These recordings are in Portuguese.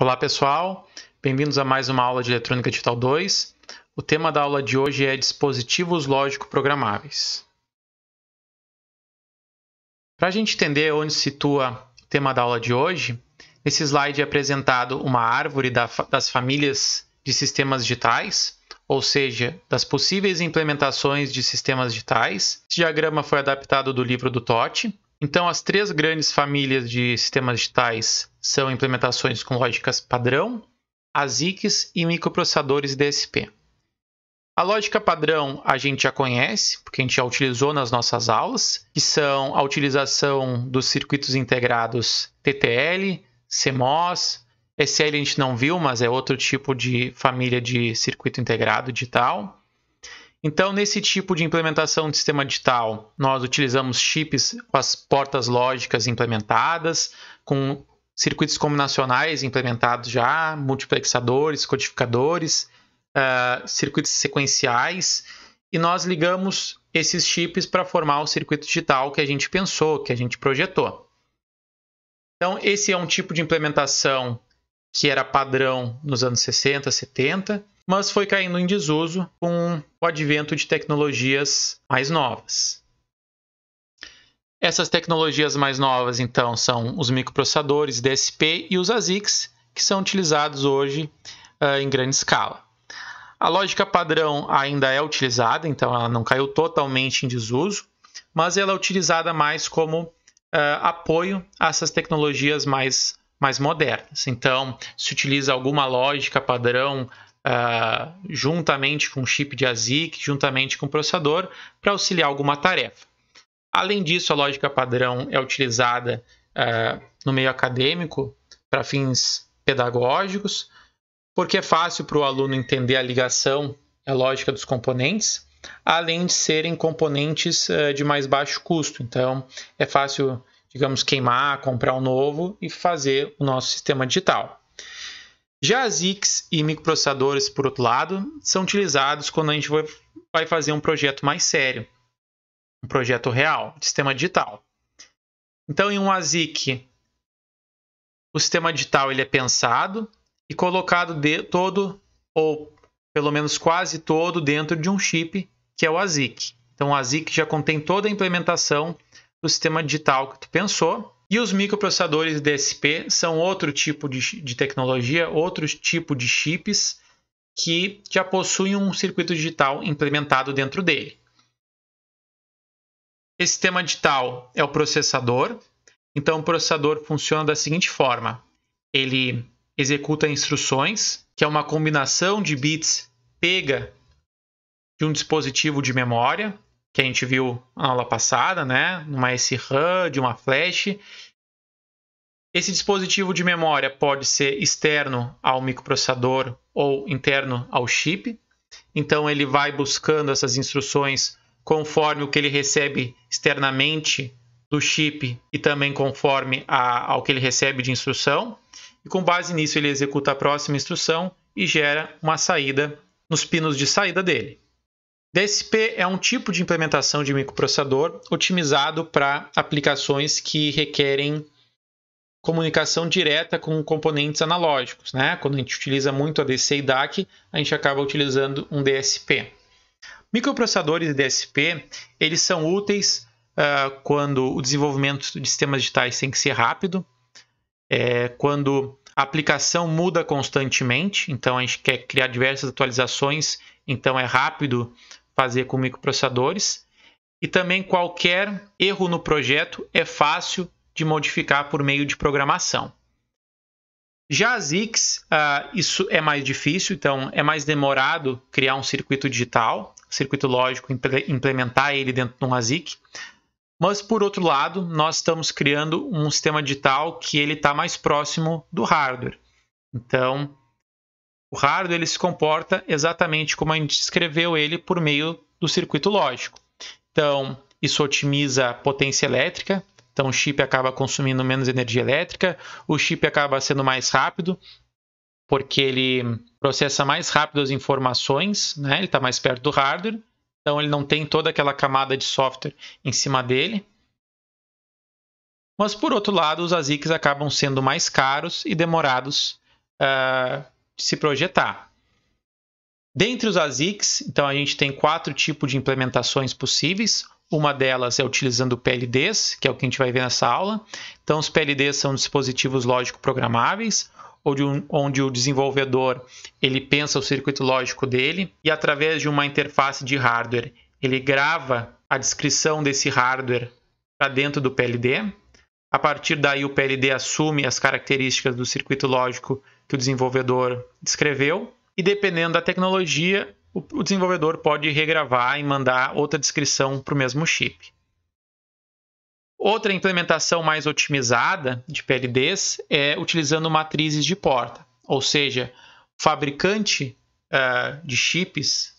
Olá pessoal, bem-vindos a mais uma aula de Eletrônica Digital 2. O tema da aula de hoje é dispositivos lógico-programáveis. Para a gente entender onde se situa o tema da aula de hoje, nesse slide é apresentado uma árvore das famílias de sistemas digitais, ou seja, das possíveis implementações de sistemas digitais. Esse diagrama foi adaptado do livro do Totti. Então, as três grandes famílias de sistemas digitais são implementações com lógicas padrão, ASICs e microprocessadores DSP. A lógica padrão a gente já conhece, porque a gente já utilizou nas nossas aulas, que são a utilização dos circuitos integrados TTL, CMOS, SL a gente não viu, mas é outro tipo de família de circuito integrado digital. Então, nesse tipo de implementação de sistema digital, nós utilizamos chips com as portas lógicas implementadas, com circuitos combinacionais implementados já, multiplexadores, codificadores, uh, circuitos sequenciais, e nós ligamos esses chips para formar o circuito digital que a gente pensou, que a gente projetou. Então, esse é um tipo de implementação que era padrão nos anos 60, 70, mas foi caindo em desuso com o advento de tecnologias mais novas. Essas tecnologias mais novas, então, são os microprocessadores DSP e os ASICs, que são utilizados hoje uh, em grande escala. A lógica padrão ainda é utilizada, então ela não caiu totalmente em desuso, mas ela é utilizada mais como uh, apoio a essas tecnologias mais, mais modernas. Então, se utiliza alguma lógica padrão uh, juntamente com o chip de ASIC, juntamente com o processador, para auxiliar alguma tarefa. Além disso, a lógica padrão é utilizada é, no meio acadêmico para fins pedagógicos, porque é fácil para o aluno entender a ligação e a lógica dos componentes, além de serem componentes é, de mais baixo custo. Então, é fácil, digamos, queimar, comprar um novo e fazer o nosso sistema digital. Já as ICs e microprocessadores, por outro lado, são utilizados quando a gente vai fazer um projeto mais sério um projeto real, um sistema digital. Então, em um ASIC, o sistema digital ele é pensado e colocado de, todo, ou pelo menos quase todo, dentro de um chip, que é o ASIC. Então, o ASIC já contém toda a implementação do sistema digital que tu pensou. E os microprocessadores DSP são outro tipo de, de tecnologia, outro tipo de chips que já possuem um circuito digital implementado dentro dele. Esse sistema digital é o processador. Então, o processador funciona da seguinte forma: ele executa instruções, que é uma combinação de bits pega de um dispositivo de memória, que a gente viu na aula passada, né? Numa SRAM, de uma flash. Esse dispositivo de memória pode ser externo ao microprocessador ou interno ao chip. Então ele vai buscando essas instruções conforme o que ele recebe externamente do chip e também conforme a, ao que ele recebe de instrução. E com base nisso, ele executa a próxima instrução e gera uma saída nos pinos de saída dele. DSP é um tipo de implementação de microprocessador otimizado para aplicações que requerem comunicação direta com componentes analógicos. Né? Quando a gente utiliza muito ADC e DAC, a gente acaba utilizando um DSP. Microprocessadores e DSP, eles são úteis uh, quando o desenvolvimento de sistemas digitais tem que ser rápido, é, quando a aplicação muda constantemente, então a gente quer criar diversas atualizações, então é rápido fazer com microprocessadores. E também qualquer erro no projeto é fácil de modificar por meio de programação. Já as ICs, uh, ah, isso é mais difícil, então é mais demorado criar um circuito digital, circuito lógico, implementar ele dentro de um ASIC. Mas, por outro lado, nós estamos criando um sistema digital que ele está mais próximo do hardware. Então, o hardware ele se comporta exatamente como a gente descreveu ele por meio do circuito lógico. Então, isso otimiza a potência elétrica, então o chip acaba consumindo menos energia elétrica, o chip acaba sendo mais rápido, porque ele processa mais rápido as informações, né? ele está mais perto do hardware, então ele não tem toda aquela camada de software em cima dele. Mas por outro lado, os ASICs acabam sendo mais caros e demorados uh, de se projetar. Dentre os ASICs, então a gente tem quatro tipos de implementações possíveis. Uma delas é utilizando PLDs, que é o que a gente vai ver nessa aula. Então, os PLDs são dispositivos lógico-programáveis, onde, um, onde o desenvolvedor ele pensa o circuito lógico dele e, através de uma interface de hardware, ele grava a descrição desse hardware para dentro do PLD. A partir daí, o PLD assume as características do circuito lógico que o desenvolvedor descreveu. E dependendo da tecnologia, o, desenvolvedor pode regravar e mandar outra descrição para o mesmo chip. Outra implementação mais otimizada de PLDs é utilizando matrizes de porta, ou seja, o fabricante uh, de chips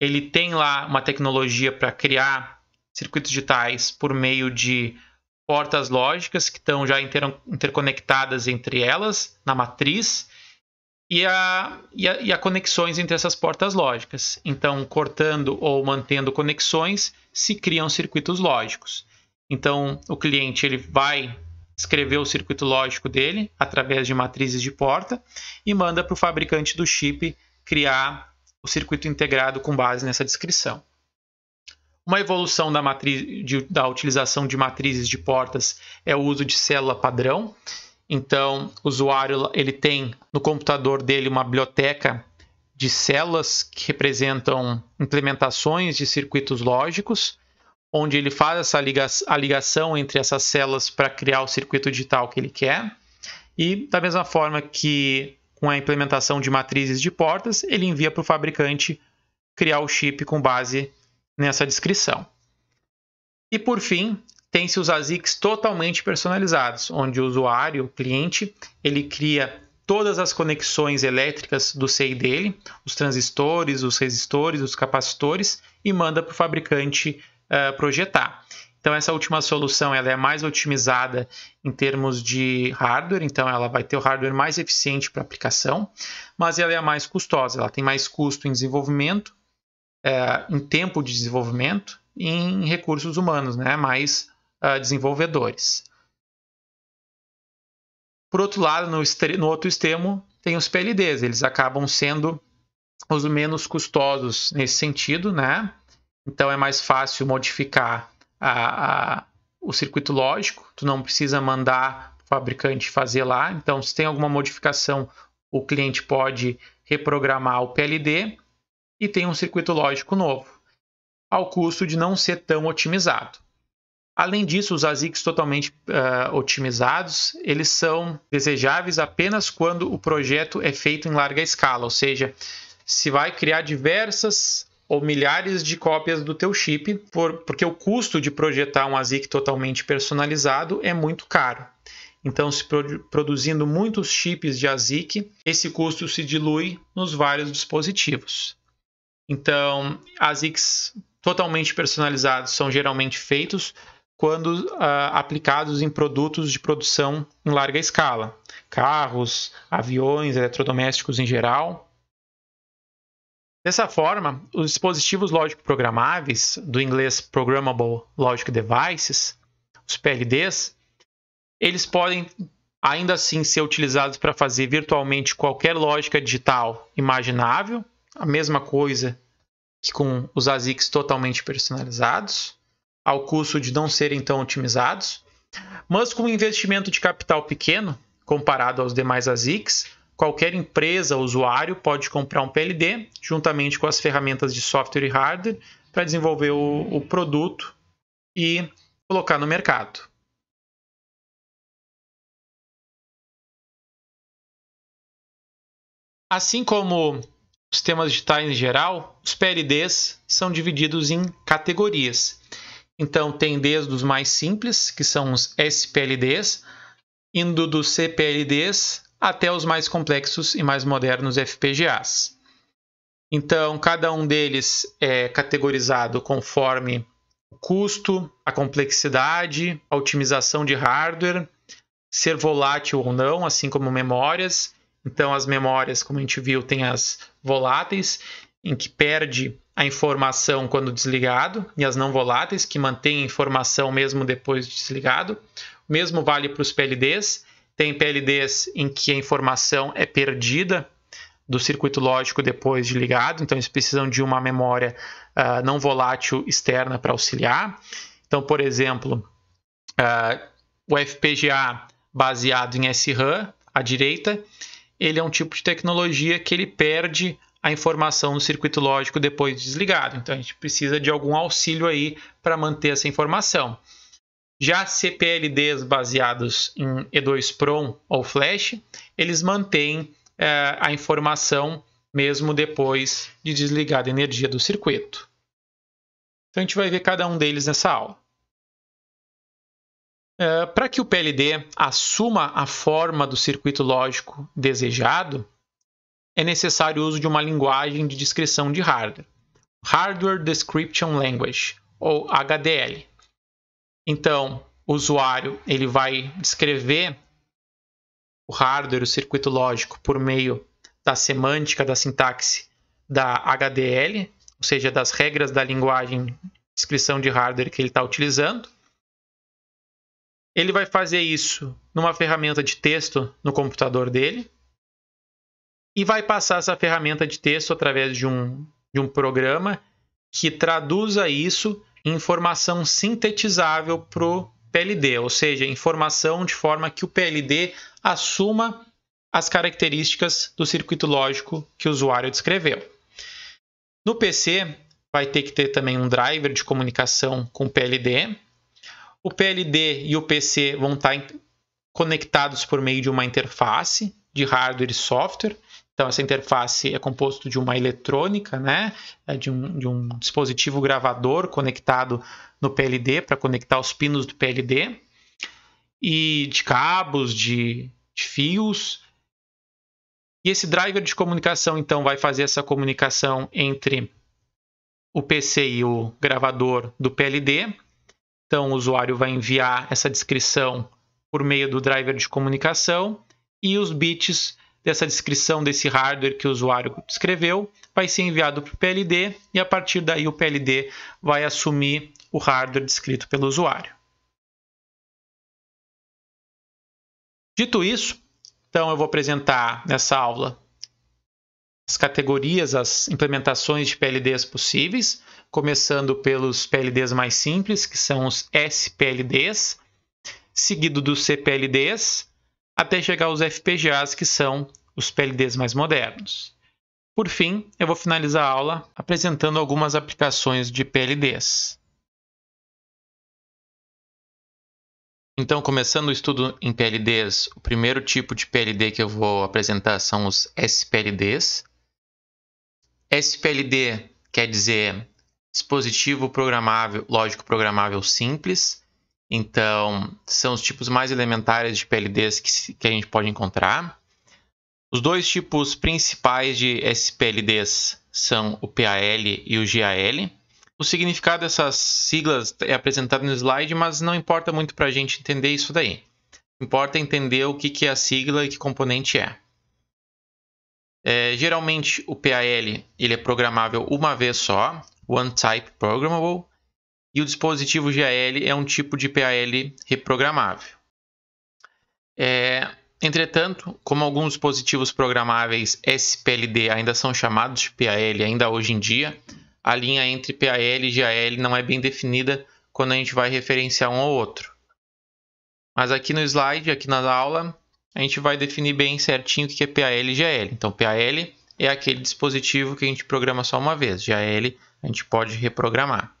ele tem lá uma tecnologia para criar circuitos digitais por meio de portas lógicas que estão já inter interconectadas entre elas na matriz e a, e a, e a conexões entre essas portas lógicas. Então, cortando ou mantendo conexões, se criam circuitos lógicos. Então, o cliente ele vai escrever o circuito lógico dele através de matrizes de porta e manda para o fabricante do chip criar o circuito integrado com base nessa descrição. Uma evolução da, matriz, de, da utilização de matrizes de portas é o uso de célula padrão. Então, o usuário ele tem no computador dele uma biblioteca de células que representam implementações de circuitos lógicos, onde ele faz essa liga a ligação entre essas células para criar o circuito digital que ele quer. E da mesma forma que com a implementação de matrizes de portas, ele envia para o fabricante criar o chip com base nessa descrição. E por fim, tem-se os ASICs totalmente personalizados, onde o usuário, o cliente, ele cria todas as conexões elétricas do CI dele, os transistores, os resistores, os capacitores e manda para o fabricante uh, projetar. Então essa última solução ela é mais otimizada em termos de hardware, então ela vai ter o hardware mais eficiente para aplicação, mas ela é a mais custosa, ela tem mais custo em desenvolvimento, eh, em tempo de desenvolvimento e em recursos humanos, né? mais uh, desenvolvedores. Por outro lado, no, no, outro extremo, tem os PLDs, eles acabam sendo os menos custosos nesse sentido, né? Então é mais fácil modificar a, a, o circuito lógico, tu não precisa mandar o fabricante fazer lá. Então, se tem alguma modificação, o cliente pode reprogramar o PLD e tem um circuito lógico novo, ao custo de não ser tão otimizado. Além disso, os ASICs totalmente uh, otimizados, eles são desejáveis apenas quando o projeto é feito em larga escala, ou seja, se vai criar diversas ou milhares de cópias do teu chip, por, porque o custo de projetar um ASIC totalmente personalizado é muito caro. Então, se produzindo muitos chips de ASIC, esse custo se dilui nos vários dispositivos. Então, ASICs totalmente personalizados são geralmente feitos quando uh, aplicados em produtos de produção em larga escala, carros, aviões, eletrodomésticos em geral. Dessa forma, os dispositivos lógico-programáveis, do inglês Programmable Logic Devices, os PLDs, eles podem ainda assim ser utilizados para fazer virtualmente qualquer lógica digital imaginável, a mesma coisa que com os ASICs totalmente personalizados ao custo de não serem tão otimizados, mas com um investimento de capital pequeno, comparado aos demais ASICs, qualquer empresa usuário pode comprar um PLD juntamente com as ferramentas de software e hardware para desenvolver o, o produto e colocar no mercado. Assim como os digitais em geral, os PLDs são divididos em categorias então, tem desde os mais simples, que são os SPLDs, indo dos CPLDs até os mais complexos e mais modernos FPGAs. Então, cada um deles é categorizado conforme o custo, a complexidade, a otimização de hardware, ser volátil ou não, assim como memórias. Então, as memórias, como a gente viu, tem as voláteis em que perde a informação quando desligado, e as não voláteis, que mantêm a informação mesmo depois de desligado. O mesmo vale para os PLDs. Tem PLDs em que a informação é perdida do circuito lógico depois de ligado, então eles precisam de uma memória uh, não volátil externa para auxiliar. Então, por exemplo, uh, o FPGA baseado em SRAM, à direita, ele é um tipo de tecnologia que ele perde a informação no circuito lógico depois desligado. Então a gente precisa de algum auxílio aí para manter essa informação. Já CPLDs baseados em E2-PROM ou Flash, eles mantêm eh, a informação mesmo depois de desligada a energia do circuito. Então a gente vai ver cada um deles nessa aula. Eh, para que o PLD assuma a forma do circuito lógico desejado, é necessário o uso de uma linguagem de descrição de hardware, Hardware Description Language, ou HDL. Então, o usuário ele vai descrever o hardware, o circuito lógico, por meio da semântica da sintaxe da HDL, ou seja, das regras da linguagem descrição de hardware que ele está utilizando. Ele vai fazer isso numa ferramenta de texto no computador dele, e vai passar essa ferramenta de texto através de um, de um programa que traduza isso em informação sintetizável para o PLD, ou seja, informação de forma que o PLD assuma as características do circuito lógico que o usuário descreveu. No PC, vai ter que ter também um driver de comunicação com o PLD. O PLD e o PC vão estar conectados por meio de uma interface de hardware e software. Então, essa interface é composto de uma eletrônica, né? É de, um, de um dispositivo gravador conectado no PLD para conectar os pinos do PLD e de cabos, de, de fios. E esse driver de comunicação, então, vai fazer essa comunicação entre o PC e o gravador do PLD. Então, o usuário vai enviar essa descrição por meio do driver de comunicação e os bits dessa descrição desse hardware que o usuário descreveu, vai ser enviado para o PLD e a partir daí o PLD vai assumir o hardware descrito pelo usuário. Dito isso, então eu vou apresentar nessa aula as categorias, as implementações de PLDs possíveis, começando pelos PLDs mais simples, que são os SPLDs, seguido dos CPLDs, até chegar aos FPGAs, que são os PLDs mais modernos. Por fim, eu vou finalizar a aula apresentando algumas aplicações de PLDs. Então, começando o estudo em PLDs, o primeiro tipo de PLD que eu vou apresentar são os SPLDs. SPLD quer dizer dispositivo programável, lógico programável simples. Então, são os tipos mais elementares de PLDs que, que a gente pode encontrar. Os dois tipos principais de SPLDs são o PAL e o GAL. O significado dessas siglas é apresentado no slide, mas não importa muito para a gente entender isso daí. Importa entender o que, que é a sigla e que componente é. é. geralmente o PAL ele é programável uma vez só, One Type Programmable, e o dispositivo GAL é um tipo de PAL reprogramável. É, entretanto, como alguns dispositivos programáveis SPLD ainda são chamados de PAL ainda hoje em dia, a linha entre PAL e GAL não é bem definida quando a gente vai referenciar um ao outro. Mas aqui no slide, aqui na aula, a gente vai definir bem certinho o que é PAL e GAL. Então, PAL é aquele dispositivo que a gente programa só uma vez, GAL a gente pode reprogramar.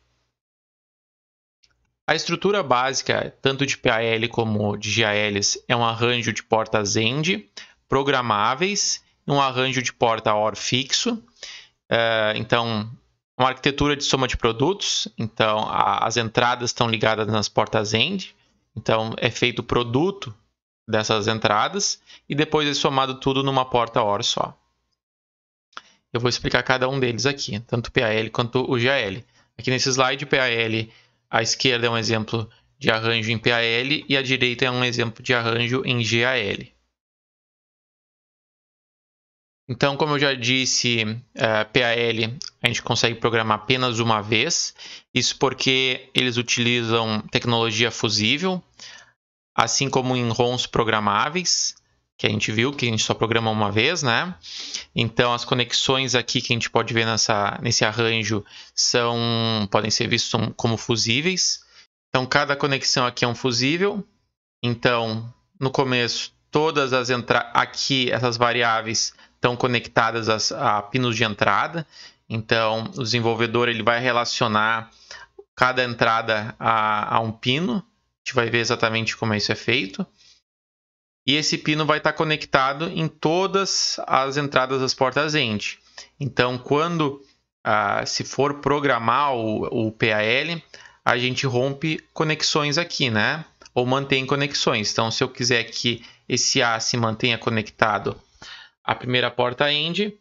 A estrutura básica, tanto de PAL como de GALs, é um arranjo de portas END programáveis um arranjo de porta OR fixo. Eh, então, uma arquitetura de soma de produtos, então as entradas estão ligadas nas portas END, então é feito o produto dessas entradas e depois é somado tudo numa porta OR só. Eu vou explicar cada um deles aqui, tanto o PAL quanto o GAL. Aqui nesse slide, o PAL a esquerda é um exemplo de arranjo em PAL e a direita é um exemplo de arranjo em GAL. Então, como eu já disse, uh, é, PAL a gente consegue programar apenas uma vez, isso porque eles utilizam tecnologia fusível, assim como em ROMs programáveis, que a gente viu, que a gente só programa uma vez, né? Então as conexões aqui que a gente pode ver nessa, nesse arranjo são podem ser vistos como fusíveis. Então cada conexão aqui é um fusível. Então no começo todas as entradas aqui essas variáveis estão conectadas às, a pinos de entrada. Então o desenvolvedor ele vai relacionar cada entrada a, a um pino. A gente vai ver exatamente como isso é feito. E esse pino vai estar conectado em todas as entradas das portas end. Então, quando ah, se for programar o, o PAL, a gente rompe conexões aqui, né? Ou mantém conexões. Então, se eu quiser que esse A se mantenha conectado à primeira porta end,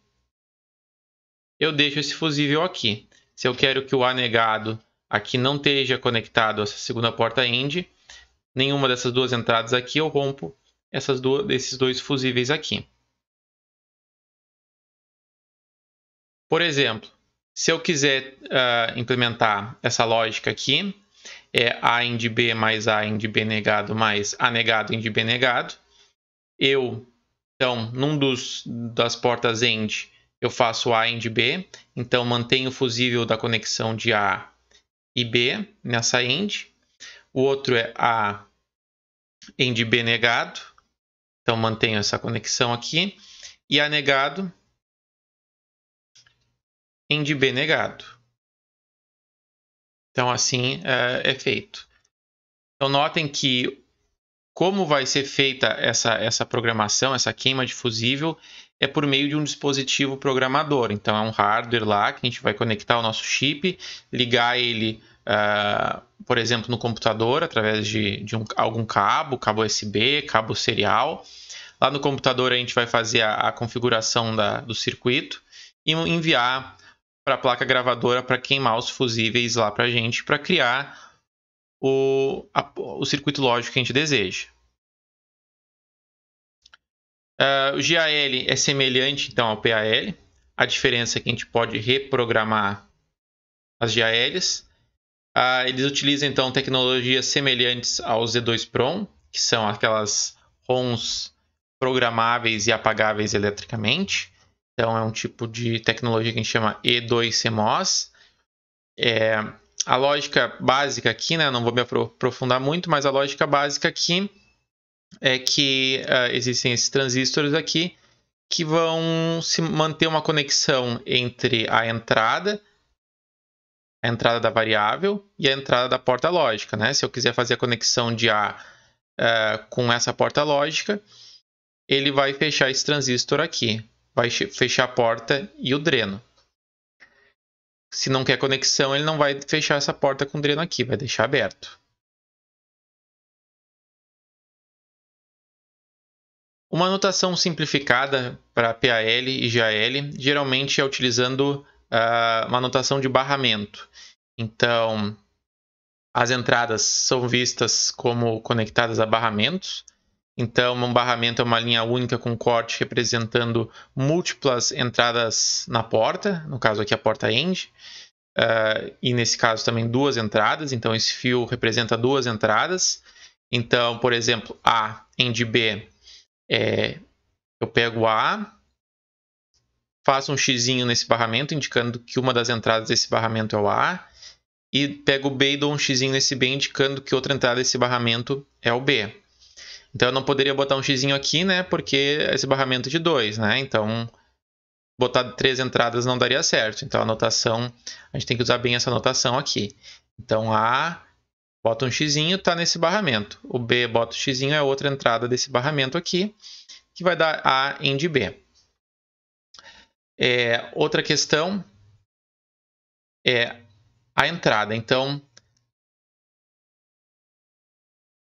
eu deixo esse fusível aqui. Se eu quero que o A negado aqui não esteja conectado à segunda porta end, nenhuma dessas duas entradas aqui eu rompo essas duas, esses dois fusíveis aqui. Por exemplo, se eu quiser uh, implementar essa lógica aqui, é A em de B mais A em de B negado mais A negado em de B negado. Eu, então, num dos das portas end, eu faço A de B, então mantenho o fusível da conexão de A e B nessa end. O outro é A de B negado, então mantenho essa conexão aqui. E A negado end B negado. Então assim é, é feito. Então notem que como vai ser feita essa, essa programação, essa queima de fusível, é por meio de um dispositivo programador. Então é um hardware lá que a gente vai conectar o nosso chip, ligar ele, uh, por exemplo, no computador através de, de um, algum cabo, cabo USB, cabo serial, Lá no computador a gente vai fazer a, a configuração da, do circuito e enviar para a placa gravadora para queimar os fusíveis lá para a gente para criar o, a, o circuito lógico que a gente deseja. Uh, o GAL é semelhante então ao PAL. A diferença é que a gente pode reprogramar as GALs. Uh, ah, eles utilizam então tecnologias semelhantes ao Z2 Prom, que são aquelas ROMs programáveis e apagáveis eletricamente. Então é um tipo de tecnologia que a gente chama E2CMOS. É, a lógica básica aqui, né, não vou me aprofundar muito, mas a lógica básica aqui é que uh, existem esses transistores aqui que vão se manter uma conexão entre a entrada, a entrada da variável e a entrada da porta lógica. Né? Se eu quiser fazer a conexão de A uh, com essa porta lógica, ele vai fechar esse transistor aqui. Vai fechar a porta e o dreno. Se não quer conexão, ele não vai fechar essa porta com o dreno aqui, vai deixar aberto. Uma anotação simplificada para PAL e GAL geralmente é utilizando uh, uma anotação de barramento. Então, as entradas são vistas como conectadas a barramentos então, um barramento é uma linha única com corte representando múltiplas entradas na porta, no caso aqui a porta end, uh, e nesse caso também duas entradas, então esse fio representa duas entradas. Então, por exemplo, A, end B, é, eu pego A, faço um x nesse barramento, indicando que uma das entradas desse barramento é o A, e pego o B e dou um x nesse B, indicando que outra entrada desse barramento é o B. Então eu não poderia botar um xizinho aqui, né? Porque esse barramento é de 2, né? Então botar três entradas não daria certo. Então a notação, a gente tem que usar bem essa notação aqui. Então A bota um xizinho, tá nesse barramento. O B bota o um xizinho, é outra entrada desse barramento aqui, que vai dar A em de B. É, outra questão é a entrada. Então,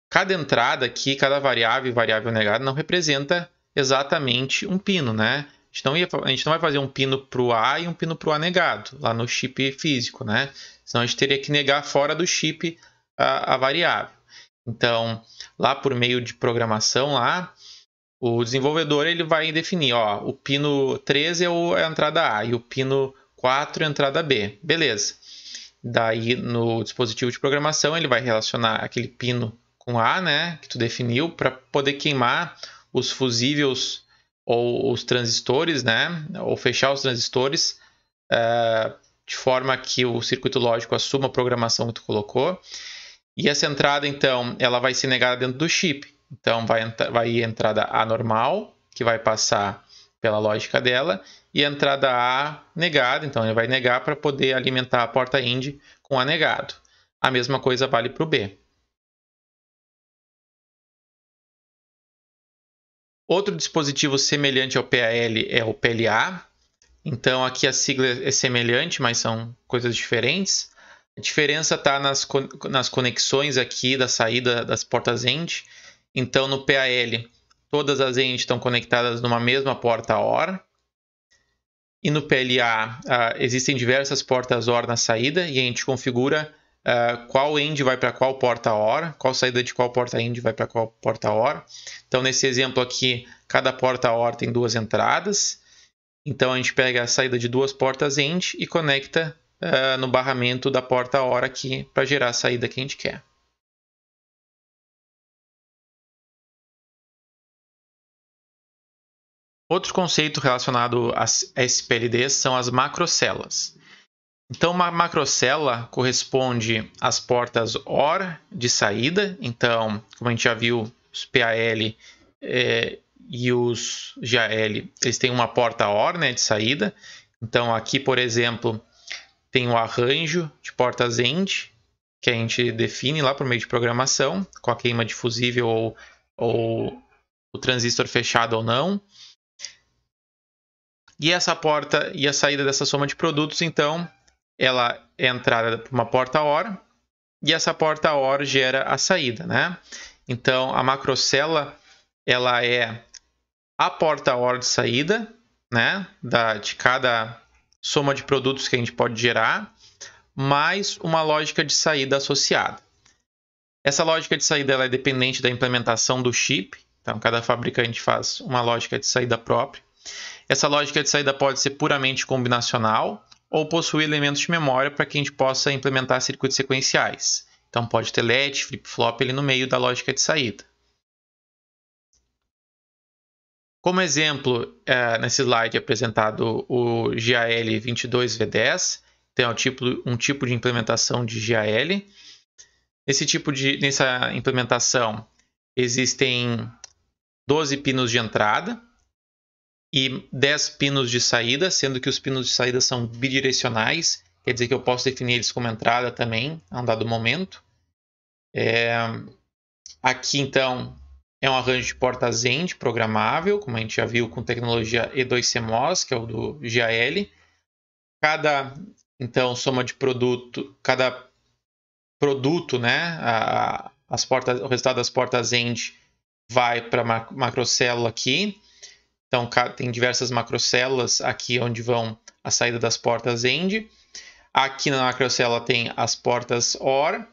Cada entrada aqui, cada variável e variável negada não representa exatamente um pino, né? A gente, não ia, a gente não vai fazer um pino para o A e um pino para o A negado, lá no chip físico, né? Senão a gente teria que negar fora do chip a, a variável. Então, lá por meio de programação, lá, o desenvolvedor ele vai definir, ó, o pino 13 é, é a entrada A e o pino 4 é a entrada B. Beleza. Daí, no dispositivo de programação, ele vai relacionar aquele pino com A, né, que tu definiu, para poder queimar os fusíveis ou os transistores, né, ou fechar os transistores, uh, de forma que o circuito lógico assuma a programação que tu colocou. E essa entrada, então, ela vai ser negada dentro do chip. Então, vai, entrar, vai ir entrada A normal, que vai passar pela lógica dela, e a entrada A negada, então ele vai negar para poder alimentar a porta IND com A negado. A mesma coisa vale para o B. Outro dispositivo semelhante ao PAL é o PLA. Então aqui a sigla é semelhante, mas são coisas diferentes. A diferença está nas, nas conexões aqui da saída das portas end. Então no PAL todas as end estão conectadas numa mesma porta OR. E no PLA uh, ah, existem diversas portas OR na saída e a gente configura uh, qual end vai para qual porta-hora, qual saída de qual porta-end vai para qual porta-hora. Então, nesse exemplo aqui, cada porta-hora tem duas entradas. Então, a gente pega a saída de duas portas end e conecta uh, no barramento da porta-hora aqui para gerar a saída que a gente quer. Outro conceito relacionado às SPLDs são as macrocelas. Então, uma macrocela corresponde às portas OR de saída. Então, como a gente já viu, os PAL é, e os GAL, eles têm uma porta OR né, de saída. Então, aqui, por exemplo, tem o arranjo de portas END, que a gente define lá por meio de programação, com a queima de fusível ou, ou o transistor fechado ou não. E essa porta e a saída dessa soma de produtos, então, ela é entrada por uma porta OR e essa porta OR gera a saída, né? Então a macrocélula ela é a porta OR de saída, né, da, de cada soma de produtos que a gente pode gerar, mais uma lógica de saída associada. Essa lógica de saída ela é dependente da implementação do chip, então cada fabricante faz uma lógica de saída própria. Essa lógica de saída pode ser puramente combinacional, ou possui elementos de memória para que a gente possa implementar circuitos sequenciais. Então pode ter LED, flip-flop ali no meio da lógica de saída. Como exemplo, é, nesse slide é apresentado o GAL22V10, tem um tipo, um tipo de implementação de GAL. Nesse tipo de, nessa implementação existem 12 pinos de entrada, e 10 pinos de saída, sendo que os pinos de saída são bidirecionais, quer dizer que eu posso definir eles como entrada também, a um dado momento. É... Aqui, então, é um arranjo de portas end programável, como a gente já viu com tecnologia E2CMOS, que é o do GAL. Cada, então, soma de produto, cada produto, né, a, as portas, o resultado das portas end vai para a macrocélula aqui então, tem diversas macrocélulas aqui onde vão a saída das portas end. Aqui na macrocélula tem as portas OR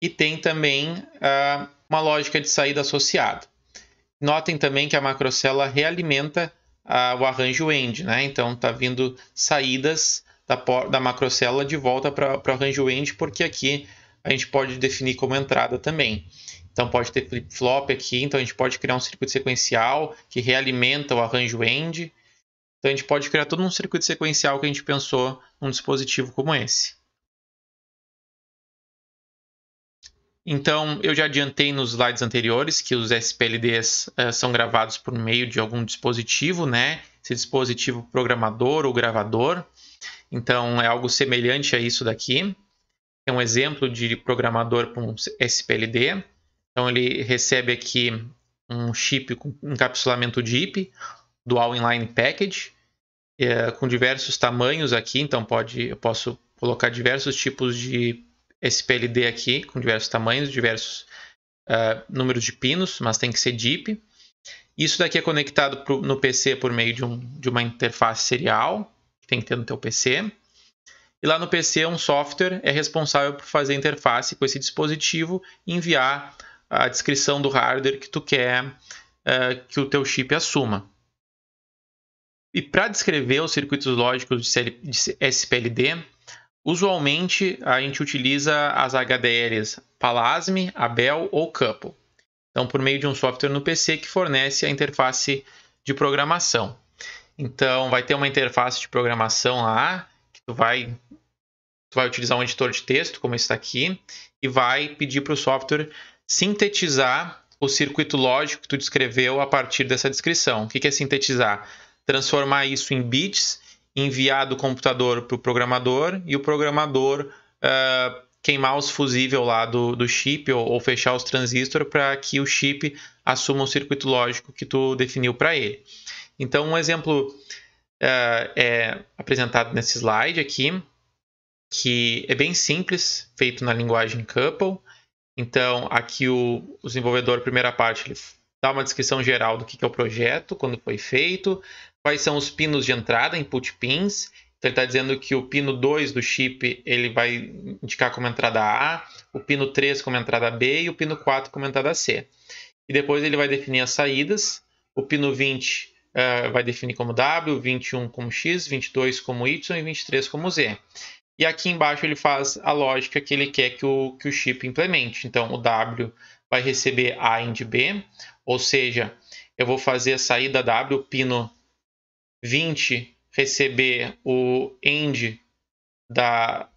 e tem também uh, uma lógica de saída associada. Notem também que a macrocélula realimenta uh, o arranjo end, né? Então, está vindo saídas da, da macrocélula de volta para o arranjo end, porque aqui a gente pode definir como entrada também. Então pode ter flip-flop aqui, então a gente pode criar um circuito sequencial que realimenta o arranjo end. Então a gente pode criar todo um circuito sequencial que a gente pensou num dispositivo como esse. Então, eu já adiantei nos slides anteriores que os SPLDs uh, eh, são gravados por meio de algum dispositivo, né? Esse dispositivo programador ou gravador. Então, é algo semelhante a isso daqui. É um exemplo de programador para um SPLD. Então ele recebe aqui um chip com encapsulamento DIP, Dual Inline Package, é, com diversos tamanhos aqui, então pode, eu posso colocar diversos tipos de SPLD aqui, com diversos tamanhos, diversos uh, números de pinos, mas tem que ser DIP. Isso daqui é conectado pro, no PC por meio de, um, de uma interface serial, que tem que ter no teu PC. E lá no PC, um software é responsável por fazer a interface com esse dispositivo e enviar a descrição do hardware que tu quer uh, que o teu chip assuma. E para descrever os circuitos lógicos de, CL, de SPLD, usualmente a gente utiliza as HDLs Palasme, Abel ou Couple. Então, por meio de um software no PC que fornece a interface de programação. Então, vai ter uma interface de programação lá, que tu vai, tu vai utilizar um editor de texto, como está aqui, e vai pedir para o software sintetizar o circuito lógico que tu descreveu a partir dessa descrição. O que é sintetizar? Transformar isso em bits, enviar do computador para o programador e o programador uh, queimar os fusível lá do, do chip ou, ou fechar os transistores para que o chip assuma o circuito lógico que tu definiu para ele. Então, um exemplo uh, é apresentado nesse slide aqui, que é bem simples, feito na linguagem Couple. Então, aqui o, o desenvolvedor, primeira parte, ele dá uma descrição geral do que, que é o projeto, quando foi feito, quais são os pinos de entrada, input pins. Então, ele está dizendo que o pino 2 do chip ele vai indicar como entrada A, o pino 3 como entrada B e o pino 4 como entrada C. E depois ele vai definir as saídas. O pino 20 uh, eh, vai definir como W, 21 como X, 22 como Y e 23 como Z. E aqui embaixo ele faz a lógica que ele quer que o, que o chip implemente. Então, o W vai receber A AND B, ou seja, eu vou fazer a saída W, o pino 20, receber o AND da,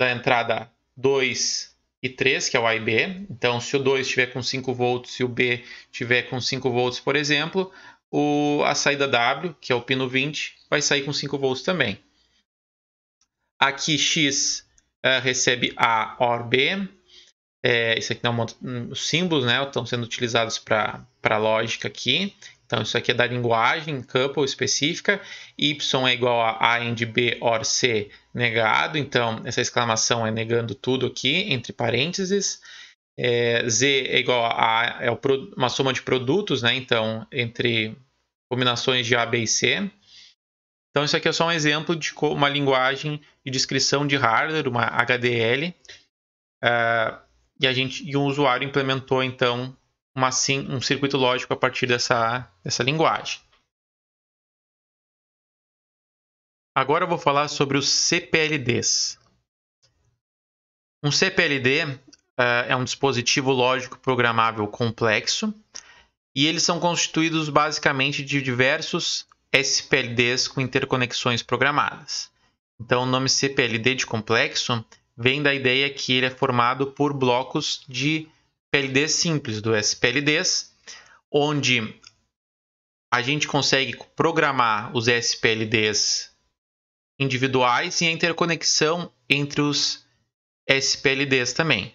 da entrada 2 e 3, que é o A e B. Então, se o 2 estiver com 5 volts e o B estiver com 5 volts, por exemplo, o, a saída W, que é o pino 20, vai sair com 5 volts também. Aqui X uh, recebe A OR B. É, isso aqui não símbolos, né? Estão sendo utilizados para lógica aqui. Então, isso aqui é da linguagem couple específica. Y é igual a A end B OR C negado. Então, essa exclamação é negando tudo aqui, entre parênteses. É, Z é igual a, a é uma soma de produtos, né? Então, entre combinações de A, B e C. Então isso aqui é só um exemplo de uma linguagem de descrição de hardware, uma HDL, uh, é, e a gente e um usuário implementou então uma, um circuito lógico a partir dessa, dessa linguagem. Agora eu vou falar sobre os CPLDs. Um CPLD uh, é, é um dispositivo lógico programável complexo e eles são constituídos basicamente de diversos SPLDs com interconexões programadas. Então, o nome CPLD de complexo vem da ideia que ele é formado por blocos de PLDs simples, do SPLDs, onde a gente consegue programar os SPLDs individuais e a interconexão entre os SPLDs também.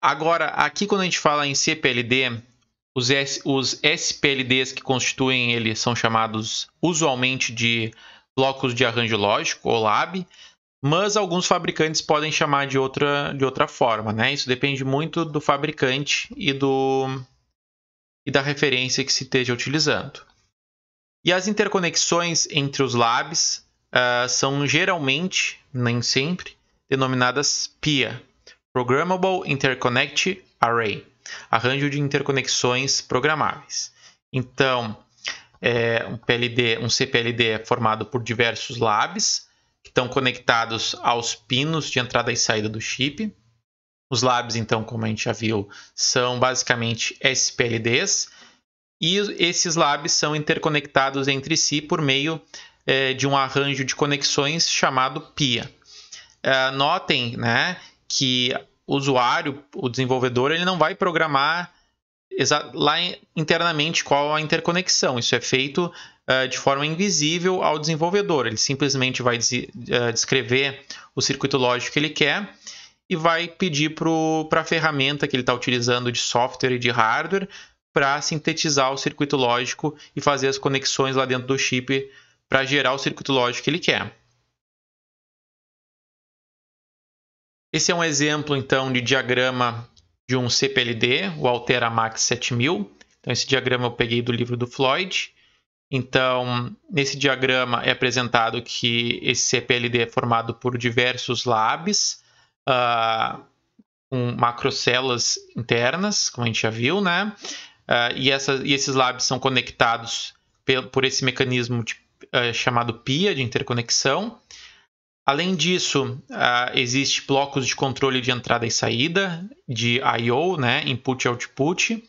Agora, aqui quando a gente fala em CPLD, os, S, os SPLDs que constituem ele são chamados usualmente de blocos de arranjo lógico, ou LAB, mas alguns fabricantes podem chamar de outra, de outra forma, né? Isso depende muito do fabricante e, do, e da referência que se esteja utilizando. E as interconexões entre os labs uh, são geralmente, nem sempre, denominadas PIA, Programmable Interconnect Array arranjo de interconexões programáveis. Então, é, um, PLD, um CPLD é formado por diversos labs que estão conectados aos pinos de entrada e saída do chip. Os labs, então, como a gente já viu, são basicamente SPLDs e esses labs são interconectados entre si por meio é, de um arranjo de conexões chamado PIA. É, notem né, que o usuário, o desenvolvedor, ele não vai programar lá internamente qual a interconexão. Isso é feito uh, de forma invisível ao desenvolvedor. Ele simplesmente vai uh, descrever o circuito lógico que ele quer e vai pedir para a ferramenta que ele está utilizando de software e de hardware para sintetizar o circuito lógico e fazer as conexões lá dentro do chip para gerar o circuito lógico que ele quer. Esse é um exemplo, então, de diagrama de um CPLD, o Altera Max 7000. Então, esse diagrama eu peguei do livro do Floyd. Então, nesse diagrama é apresentado que esse CPLD é formado por diversos labs, uh, com macrocélulas internas, como a gente já viu, né? Uh, e, essa, e, esses labs são conectados por esse mecanismo de, uh, chamado PIA, de interconexão. Além disso, uh, existe blocos de controle de entrada e saída, de I/O, né, input e output.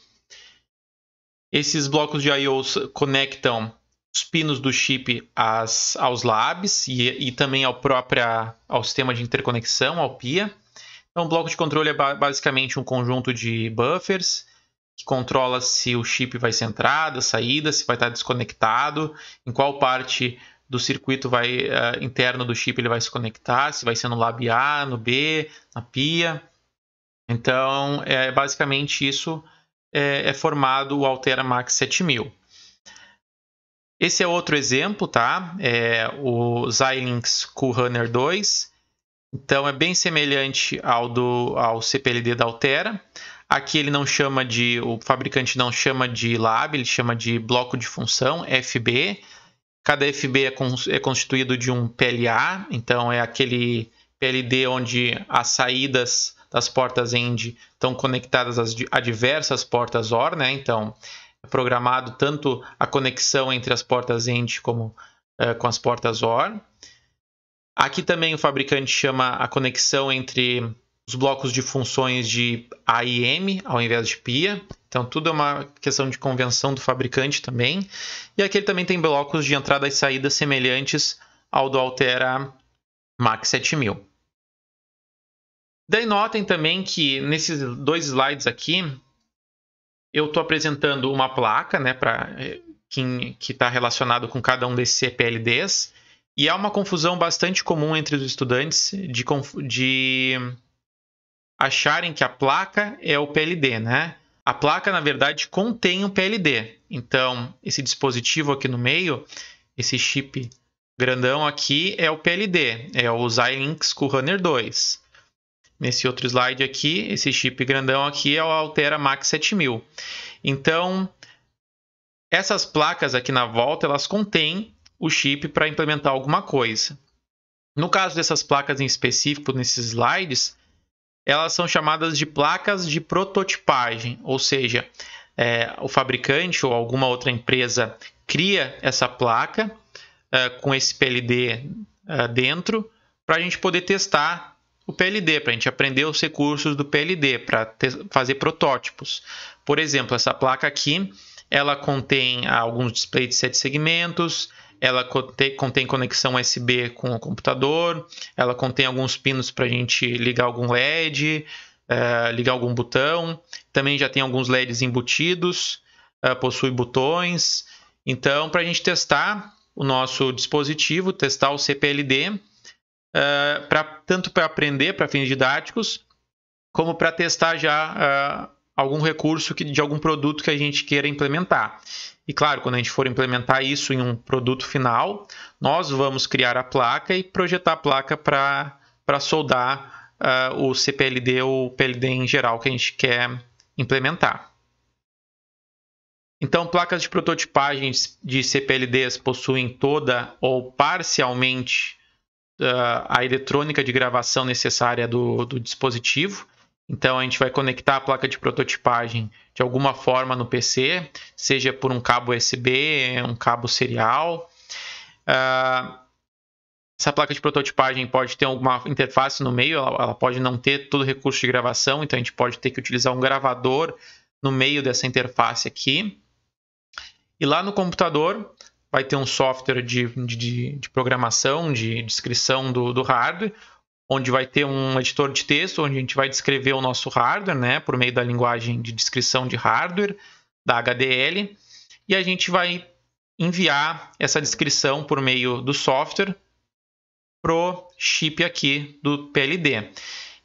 Esses blocos de I/O conectam os pinos do chip às, aos labs e, e, também ao próprio ao sistema de interconexão, ao PIA. Então, o bloco de controle é ba basicamente um conjunto de buffers que controla se o chip vai ser entrada, saída, se vai estar desconectado, em qual parte do circuito vai uh, interno do chip ele vai se conectar, se vai ser no lab A, no B, na pia. Então, é basicamente isso é, é formado o Altera Max 7000. Esse é outro exemplo, tá? É o Xilinx Runner 2. Então, é bem semelhante ao do ao CPLD da Altera. Aqui ele não chama de, o fabricante não chama de lab, ele chama de bloco de função FB Cada FB é, é constituído de um PLA, então é aquele PLD onde as saídas das portas END estão conectadas às, a diversas portas OR, né? Então, é programado tanto a conexão entre as portas END como uh, com as portas OR. Aqui também o fabricante chama a conexão entre os blocos de funções de AIM ao invés de PIA. Então, tudo é uma questão de convenção do fabricante também. E aqui ele também tem blocos de entrada e saída semelhantes ao do Altera MAX 7000. Daí notem também que nesses dois slides aqui, eu estou apresentando uma placa né, pra, eh, que está relacionado com cada um desses CPLDs. E há é uma confusão bastante comum entre os estudantes de, de acharem que a placa é o PLD, né? A placa, na verdade, contém o PLD. Então, esse dispositivo aqui no meio, esse chip grandão aqui, é o PLD, é o Xilinx Runner 2. Nesse outro slide aqui, esse chip grandão aqui é o Altera Max 7000. Então, essas placas aqui na volta, elas contêm o chip para implementar alguma coisa. No caso dessas placas em específico, nesses slides, elas são chamadas de placas de prototipagem, ou seja, é, o fabricante ou alguma outra empresa cria essa placa é, com esse PLD é, dentro para a gente poder testar o PLD, para a gente aprender os recursos do PLD, para fazer protótipos. Por exemplo, essa placa aqui, ela contém alguns displays de sete segmentos, ela contém, conexão USB com o computador, ela contém alguns pinos para a gente ligar algum LED, uh, eh, ligar algum botão, também já tem alguns LEDs embutidos, uh, possui botões. Então, para a gente testar o nosso dispositivo, testar o CPLD, uh, eh, pra, tanto para aprender para fins didáticos, como para testar já algum recurso que, de algum produto que a gente queira implementar. E claro, quando a gente for implementar isso em um produto final, nós vamos criar a placa e projetar a placa para soldar uh, o CPLD ou o PLD em geral que a gente quer implementar. Então, placas de prototipagem de CPLDs possuem toda ou parcialmente uh, a eletrônica de gravação necessária do, do dispositivo então a gente vai conectar a placa de prototipagem de alguma forma no PC, seja por um cabo USB, um cabo serial. Uh, essa placa de prototipagem pode ter alguma interface no meio, ela, ela, pode não ter todo o recurso de gravação, então a gente pode ter que utilizar um gravador no meio dessa interface aqui. E lá no computador vai ter um software de, de, de programação, de descrição do, do hardware, onde vai ter um editor de texto, onde a gente vai descrever o nosso hardware, né, por meio da linguagem de descrição de hardware, da HDL, e a gente vai enviar essa descrição por meio do software pro chip aqui do PLD.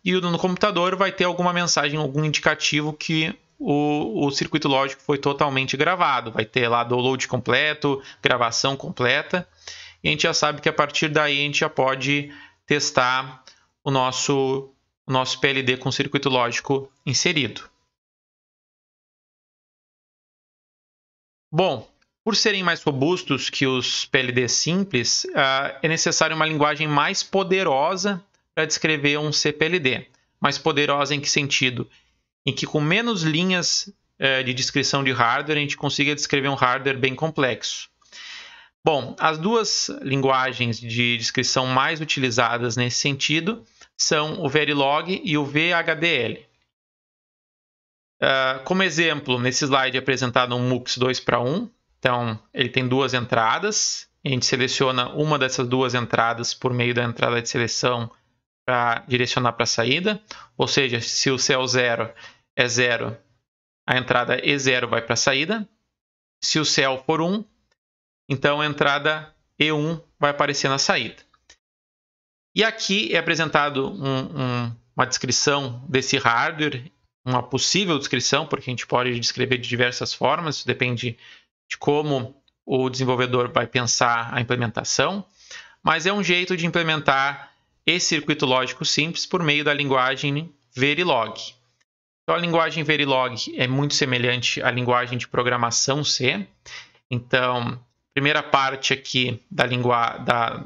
E no computador vai ter alguma mensagem, algum indicativo que o, o circuito lógico foi totalmente gravado. Vai ter lá download completo, gravação completa. E a gente já sabe que a partir daí a gente já pode testar o nosso, o nosso PLD com circuito lógico inserido. Bom, por serem mais robustos que os PLD simples, ah, é necessário uma linguagem mais poderosa para descrever um CPLD. Mais poderosa em que sentido? Em que com menos linhas eh, de descrição de hardware a gente consiga descrever um hardware bem complexo. Bom, as duas linguagens de descrição mais utilizadas nesse sentido são o Verilog e o VHDL. Uh, ah, como exemplo, nesse slide é apresentado um MUX 2 para 1. Então, ele tem duas entradas. A gente seleciona uma dessas duas entradas por meio da entrada de seleção para direcionar para a saída. Ou seja, se o céu 0 é 0, a entrada E0 vai para a saída. Se o céu for 1, então a entrada E1 vai aparecer na saída. E aqui é apresentado um, um, uma descrição desse hardware, uma possível descrição, porque a gente pode descrever de diversas formas, depende de como o desenvolvedor vai pensar a implementação, mas é um jeito de implementar esse circuito lógico simples por meio da linguagem Verilog. Então, a linguagem Verilog é muito semelhante à linguagem de programação C. Então, primeira parte aqui da, linguagem. da,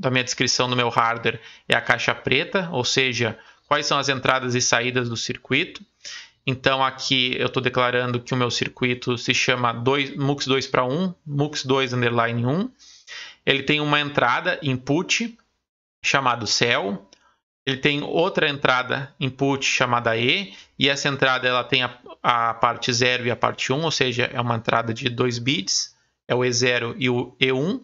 da minha descrição do meu hardware é a caixa preta, ou seja, quais são as entradas e saídas do circuito. Então aqui eu estou declarando que o meu circuito se chama 2, MUX 2 para 1, MUX 2 underline 1. Ele tem uma entrada input chamado cell, ele tem outra entrada input chamada E, e essa entrada ela tem a, a parte 0 e a parte 1, ou seja, é uma entrada de 2 bits, é o E0 e o E1.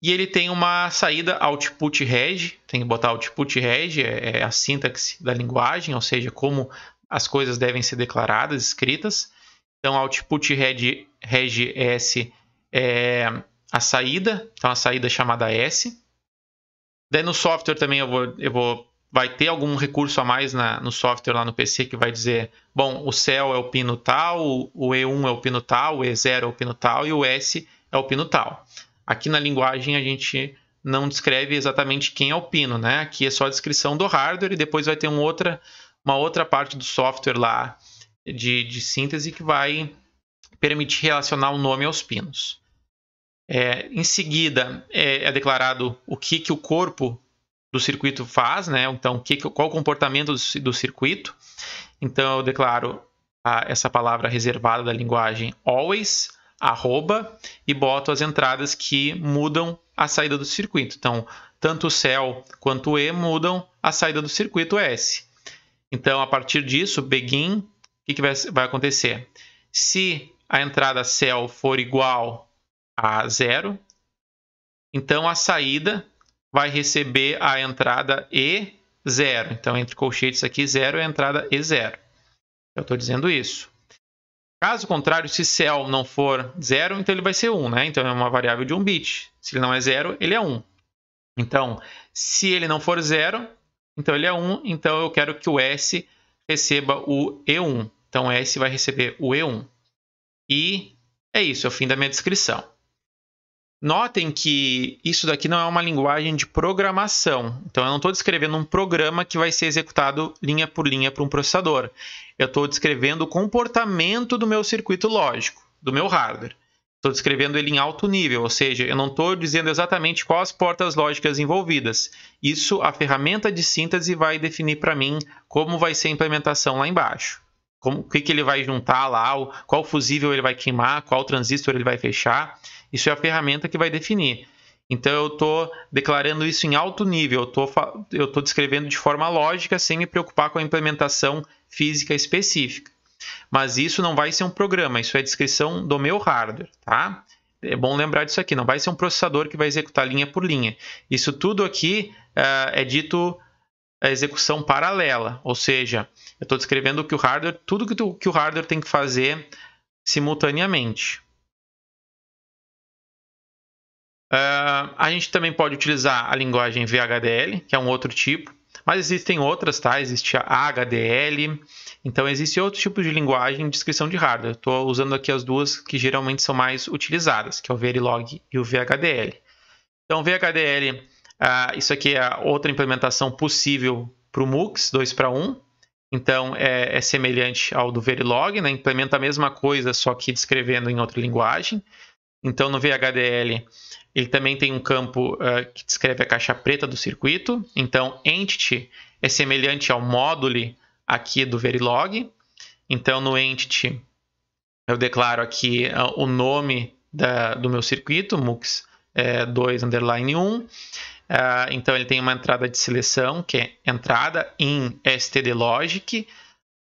E ele tem uma saída output reg, tem que botar output reg, é, é a sintaxe da linguagem, ou seja, como as coisas devem ser declaradas, escritas. Então, output reg, reg S é a saída, então a saída chamada S. Daí no software também eu vou, eu vou vai ter algum recurso a mais na, no software lá no PC que vai dizer, bom, o cell é o pino tal, o E1 é o pino tal, o E0 é o pino tal e o S é o pino tal. Aqui na linguagem a gente não descreve exatamente quem é o pino, né? Aqui é só a descrição do hardware e depois vai ter um outra, uma outra parte do software lá de, de síntese que vai permitir relacionar o nome aos pinos. É, em seguida é, é, declarado o que, que o corpo do circuito faz, né? Então, que, qual o comportamento do, do circuito. Então, eu declaro a, essa palavra reservada da linguagem always, arroba e boto as entradas que mudam a saída do circuito. Então, tanto o cell quanto o E mudam a saída do circuito S. Então, a partir disso, begin, o que, que vai, vai acontecer? Se a entrada cell for igual a zero, então a saída vai receber a entrada E0. Então, entre colchetes aqui, zero é a entrada E0. Eu estou dizendo isso. Caso contrário, se cell não for zero, então ele vai ser 1, um, né? Então é uma variável de um bit. Se ele não é zero, ele é 1. Um. Então, se ele não for zero, então ele é 1, um, então eu quero que o S receba o E1. Então S vai receber o E1. E é isso, é o fim da minha descrição. Notem que isso daqui não é uma linguagem de programação. Então, eu não estou descrevendo um programa que vai ser executado linha por linha para um processador. Eu estou descrevendo o comportamento do meu circuito lógico, do meu hardware. Estou descrevendo ele em alto nível, ou seja, eu não estou dizendo exatamente quais portas lógicas envolvidas. Isso a ferramenta de síntese vai definir para mim como vai ser a implementação lá embaixo. Como, o que, que ele vai juntar lá, qual fusível ele vai queimar, qual transistor ele vai fechar. Isso é a ferramenta que vai definir. Então eu estou declarando isso em alto nível, eu estou descrevendo de forma lógica, sem me preocupar com a implementação física específica. Mas isso não vai ser um programa, isso é a descrição do meu hardware, tá? É bom lembrar disso aqui, não vai ser um processador que vai executar linha por linha. Isso tudo aqui uh, é dito a execução paralela, ou seja, eu estou descrevendo que o hardware, tudo que, tu, que o hardware tem que fazer simultaneamente. Uh, a gente também pode utilizar a linguagem VHDL, que é um outro tipo, mas existem outras, tá? Existe a HDL, então existem outros tipos de linguagem de descrição de hardware. Estou usando aqui as duas que geralmente são mais utilizadas, que é o Verilog e o VHDL. Então, VHDL, uh, ah, isso aqui é outra implementação possível para o MUX 2 para 1, então é, é, semelhante ao do Verilog, né? implementa a mesma coisa, só que descrevendo em outra linguagem. Então, no VHDL, ele também tem um campo uh, que descreve a caixa preta do circuito. Então, entity é semelhante ao módulo aqui do Verilog. Então, no entity, eu declaro aqui uh, o nome da, do meu circuito, mux é, eh, 2 underline 1. Uh, então, ele tem uma entrada de seleção, que é entrada in stdlogic.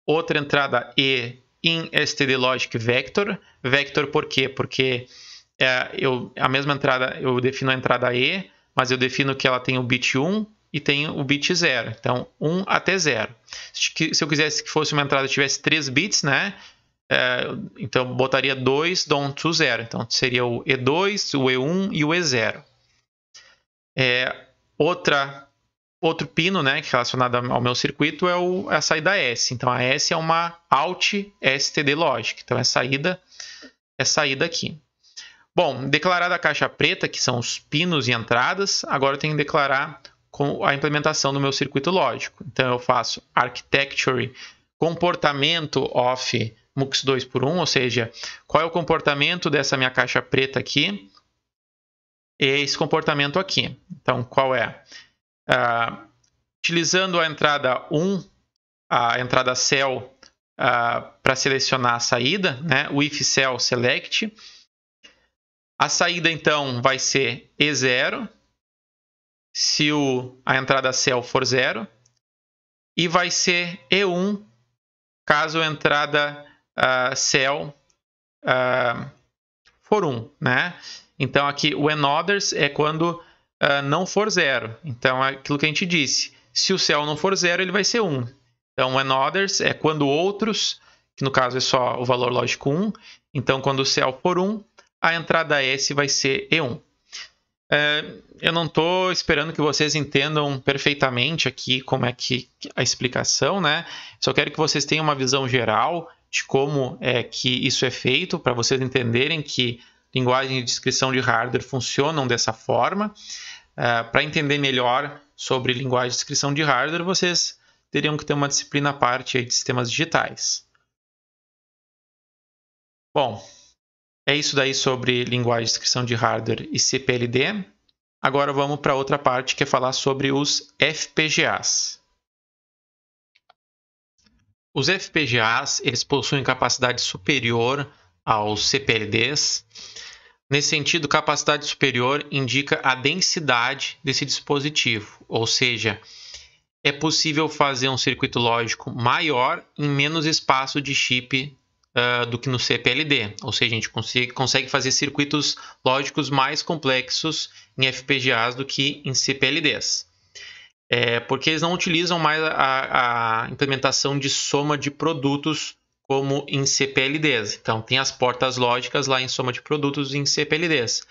Outra entrada e in stdlogic vector. Vector por quê? Porque é, eu, a mesma entrada, eu defino a entrada E, mas eu defino que ela tem o bit 1 e tem o bit 0. Então, 1 até 0. Se eu quisesse que fosse uma entrada que tivesse 3 bits, né? É, então, botaria 2, dom to 0. Então, seria o E2, o E1 e o E0. É, outra, outro pino né, é relacionado ao meu circuito é o, é a saída S. Então, a S é uma Alt STD Logic. Então, é saída, é saída aqui. Bom, declarada a caixa preta, que são os pinos e entradas, agora eu tenho que declarar a implementação do meu circuito lógico. Então eu faço architecture comportamento of MUX 2 por 1, ou seja, qual é o comportamento dessa minha caixa preta aqui e esse comportamento aqui. Então, qual é? Uh, utilizando a entrada 1, a entrada cell uh, para selecionar a saída, né? o if cell select, a saída, então, vai ser E0, se o, a entrada cell for zero, e vai ser E1, caso a entrada uh, ah, cell uh, ah, for 1. né? Então, aqui, o others é quando uh, não for zero. Então, é aquilo que a gente disse. Se o cell não for zero, ele vai ser 1. Então, o others é quando outros, que no caso é só o valor lógico 1. Então, quando o cell for 1, a entrada S vai ser E1. É, eu não estou esperando que vocês entendam perfeitamente aqui como é que a explicação, né? Só quero que vocês tenham uma visão geral de como é que isso é feito, para vocês entenderem que linguagem de descrição de hardware funcionam dessa forma. É, para entender melhor sobre linguagem de descrição de hardware, vocês teriam que ter uma disciplina à parte de sistemas digitais. Bom, é isso daí sobre linguagem de descrição de hardware e CPLD. Agora vamos para outra parte que é falar sobre os FPGAs. Os FPGAs eles possuem capacidade superior aos CPLDs. Nesse sentido, capacidade superior indica a densidade desse dispositivo, ou seja, é possível fazer um circuito lógico maior em menos espaço de chip uh, do que no CPLD, ou seja, a gente consegue, consegue fazer circuitos lógicos mais complexos em FPGAs do que em CPLDs. É, porque eles não utilizam mais a, a implementação de soma de produtos como em CPLDs. Então, tem as portas lógicas lá em soma de produtos em CPLDs.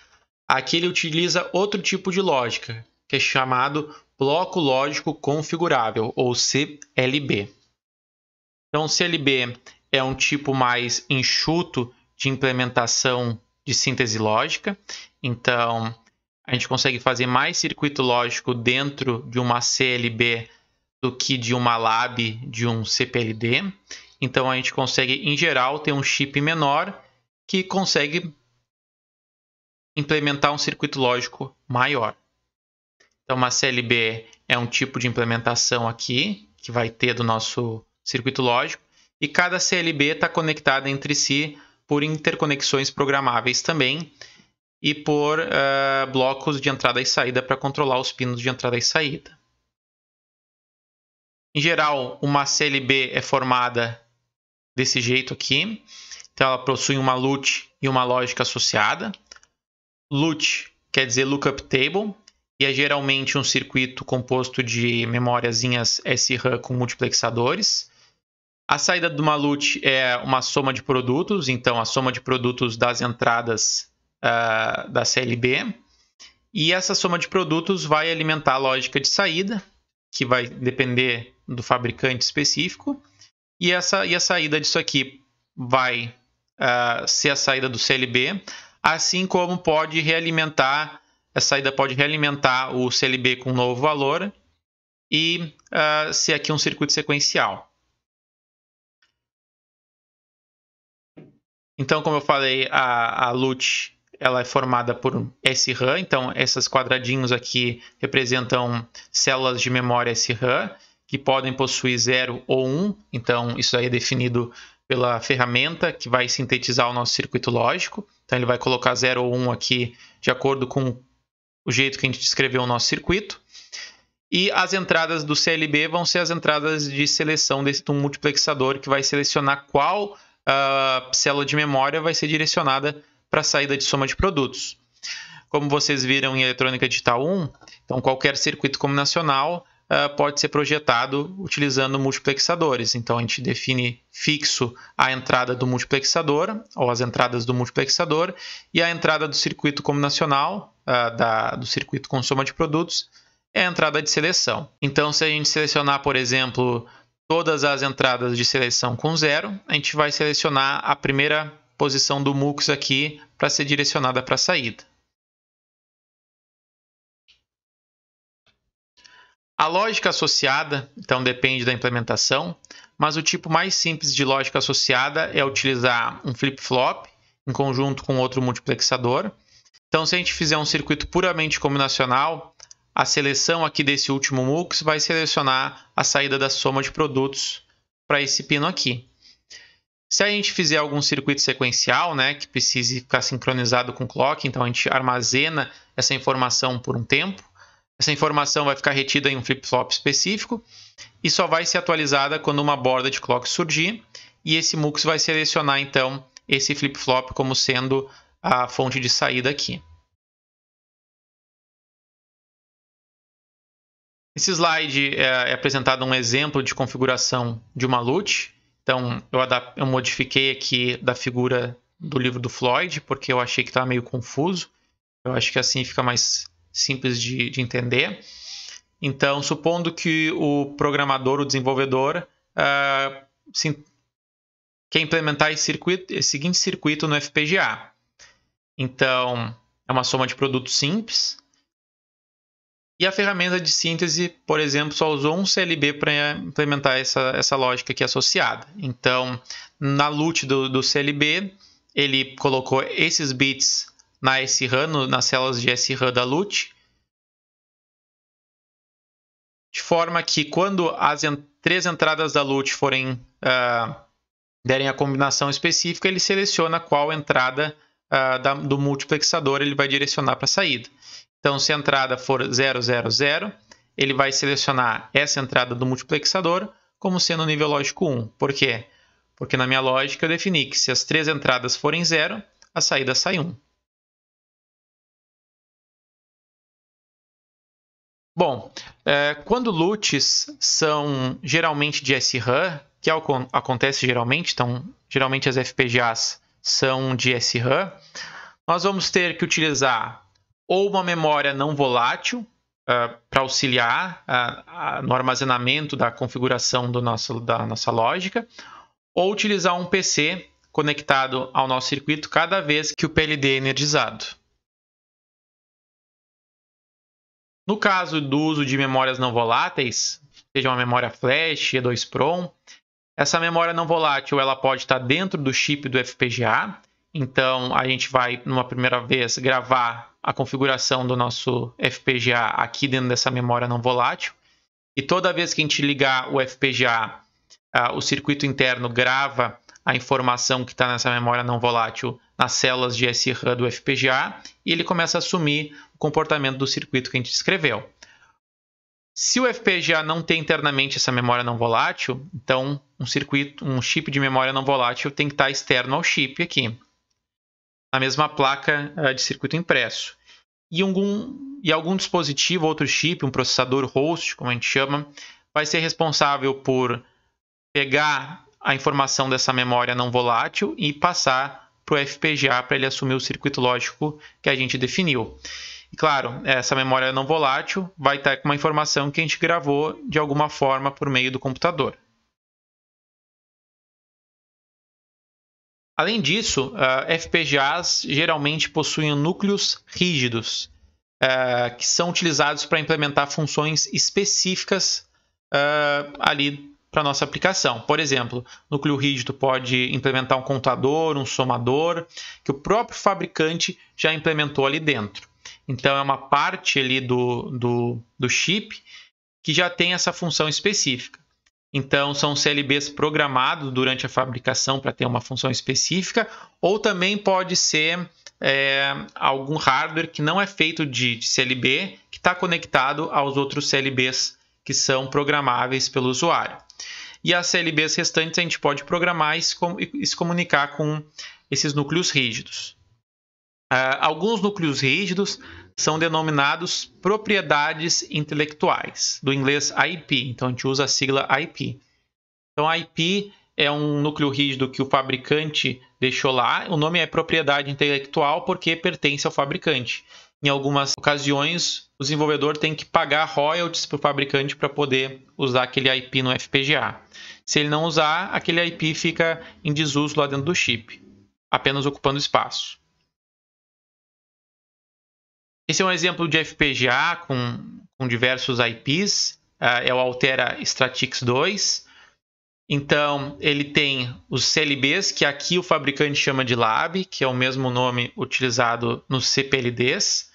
Aqui ele utiliza outro tipo de lógica, que é chamado bloco lógico configurável, ou CLB. Então, CLB é um tipo mais enxuto de implementação de síntese lógica. Então, a gente consegue fazer mais circuito lógico dentro de uma CLB do que de uma lab de um CPLD. Então, a gente consegue, em geral, ter um chip menor que consegue implementar um circuito lógico maior. Então, uma CLB é um tipo de implementação aqui que vai ter do nosso circuito lógico e cada CLB está conectada entre si por interconexões programáveis também e por uh, blocos de entrada e saída para controlar os pinos de entrada e saída. Em geral, uma CLB é formada desse jeito aqui. Então, ela possui uma LUT e uma lógica associada. LUT quer dizer Lookup Table e é geralmente um circuito composto de memóriazinhas SRAM com multiplexadores. A saída do Malute é uma soma de produtos, então a soma de produtos das entradas uh, da CLB. E essa soma de produtos vai alimentar a lógica de saída, que vai depender do fabricante específico. E, essa, e a saída disso aqui vai uh, ser a saída do CLB, assim como pode realimentar, a saída pode realimentar o CLB com um novo valor e uh, ser aqui um circuito sequencial. Então, como eu falei, a, a LUT ela é formada por SRAM, então esses quadradinhos aqui representam células de memória SRAM que podem possuir 0 ou 1, um, então isso aí é definido pela ferramenta que vai sintetizar o nosso circuito lógico. Então ele vai colocar 0 ou 1 um aqui de acordo com o jeito que a gente descreveu o nosso circuito. E as entradas do CLB vão ser as entradas de seleção desse um multiplexador que vai selecionar qual a célula de memória vai ser direcionada para a saída de soma de produtos. Como vocês viram em eletrônica digital 1, então qualquer circuito combinacional uh, pode ser projetado utilizando multiplexadores. Então a gente define fixo a entrada do multiplexador ou as entradas do multiplexador e a entrada do circuito combinacional uh, da, do circuito com soma de produtos é a entrada de seleção. Então se a gente selecionar, por exemplo, todas as entradas de seleção com zero, a gente vai selecionar a primeira posição do MUX aqui para ser direcionada para a saída. A lógica associada, então, depende da implementação, mas o tipo mais simples de lógica associada é utilizar um flip-flop em conjunto com outro multiplexador. Então, se a gente fizer um circuito puramente combinacional, a seleção aqui desse último MUX vai selecionar a saída da soma de produtos para esse pino aqui. Se a gente fizer algum circuito sequencial, né, que precise ficar sincronizado com o clock, então a gente armazena essa informação por um tempo. Essa informação vai ficar retida em um flip-flop específico e só vai ser atualizada quando uma borda de clock surgir. E esse MUX vai selecionar então esse flip-flop como sendo a fonte de saída aqui. Nesse slide é, é, apresentado um exemplo de configuração de uma LUT. Então, eu, eu modifiquei aqui da figura do livro do Floyd, porque eu achei que estava meio confuso. Eu acho que assim fica mais simples de, de entender. Então, supondo que o programador, o desenvolvedor, uh, ah, se, quer implementar esse, circuito, esse seguinte circuito no FPGA. Então, é uma soma de produtos simples, e a ferramenta de síntese, por exemplo, só usou um CLB para implementar essa, essa lógica aqui associada. Então, na loot do, do CLB, ele colocou esses bits na SRAM, nas células de SRAM da loot, de forma que quando as en três entradas da loot forem uh, derem a combinação específica, ele seleciona qual entrada uh, da, do multiplexador ele vai direcionar para a saída. Então, se a entrada for 000, ele vai selecionar essa entrada do multiplexador como sendo o nível lógico 1. Por quê? Porque na minha lógica eu defini que se as três entradas forem 0, a saída sai 1. Bom, é, quando LUTs são geralmente de SRAM, que é acontece geralmente, então geralmente as FPGAs são de SRAM, nós vamos ter que utilizar ou uma memória não volátil uh, ah, para auxiliar uh, no armazenamento da configuração do nosso, da nossa lógica, ou utilizar um PC conectado ao nosso circuito cada vez que o PLD é energizado. No caso do uso de memórias não voláteis, seja uma memória flash, E2-PROM, essa memória não volátil ela pode estar dentro do chip do FPGA então a gente vai, numa primeira vez, gravar a configuração do nosso FPGA aqui dentro dessa memória não volátil. E toda vez que a gente ligar o FPGA, uh, ah, o circuito interno grava a informação que está nessa memória não volátil nas células de SRAM do FPGA e ele começa a assumir o comportamento do circuito que a gente descreveu. Se o FPGA não tem internamente essa memória não volátil, então um circuito, um chip de memória não volátil tem que estar tá externo ao chip aqui na mesma placa eh, de circuito impresso. E algum, e algum dispositivo, outro chip, um processador host, como a gente chama, vai ser responsável por pegar a informação dessa memória não volátil e passar para o FPGA para ele assumir o circuito lógico que a gente definiu. E claro, essa memória não volátil vai estar tá com uma informação que a gente gravou de alguma forma por meio do computador. Além disso, FPGAs geralmente possuem núcleos rígidos, eh, que são utilizados para implementar funções específicas eh, ali para nossa aplicação. Por exemplo, núcleo rígido pode implementar um contador, um somador, que o próprio fabricante já implementou ali dentro. Então, é uma parte ali do, do, do chip que já tem essa função específica. Então, são CLBs programados durante a fabricação para ter uma função específica, ou também pode ser é, algum hardware que não é feito de, de CLB, que está conectado aos outros CLBs que são programáveis pelo usuário. E as CLBs restantes a gente pode programar e se, e se comunicar com esses núcleos rígidos. Uh, alguns núcleos rígidos são denominados propriedades intelectuais, do inglês IP. Então a gente usa a sigla IP. Então IP é um núcleo rígido que o fabricante deixou lá. O nome é propriedade intelectual porque pertence ao fabricante. Em algumas ocasiões, o desenvolvedor tem que pagar royalties para o fabricante para poder usar aquele IP no FPGA. Se ele não usar, aquele IP fica em desuso lá dentro do chip, apenas ocupando espaço. Esse é um exemplo de FPGA com, com diversos IPs, uh, ah, é o Altera Stratix 2. Então, ele tem os CLBs, que aqui o fabricante chama de LAB, que é o mesmo nome utilizado nos CPLDs.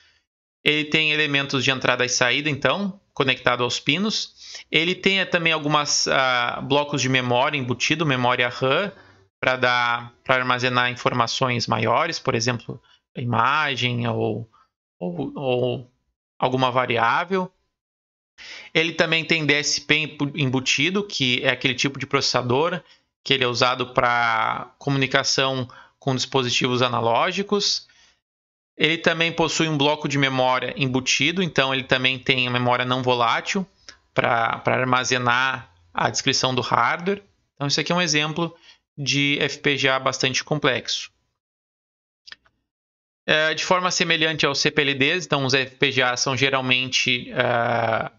Ele tem elementos de entrada e saída, então, conectado aos pinos. Ele tem também alguns uh, ah, blocos de memória embutido, memória RAM, para armazenar informações maiores, por exemplo, imagem ou ou, ou alguma variável. Ele também tem DSP embutido, que é aquele tipo de processador que ele é usado para comunicação com dispositivos analógicos. Ele também possui um bloco de memória embutido, então ele também tem memória não volátil para armazenar a descrição do hardware. Então, isso aqui é um exemplo de FPGA bastante complexo. É, de forma semelhante aos CPLDs, então os FPGA são geralmente é,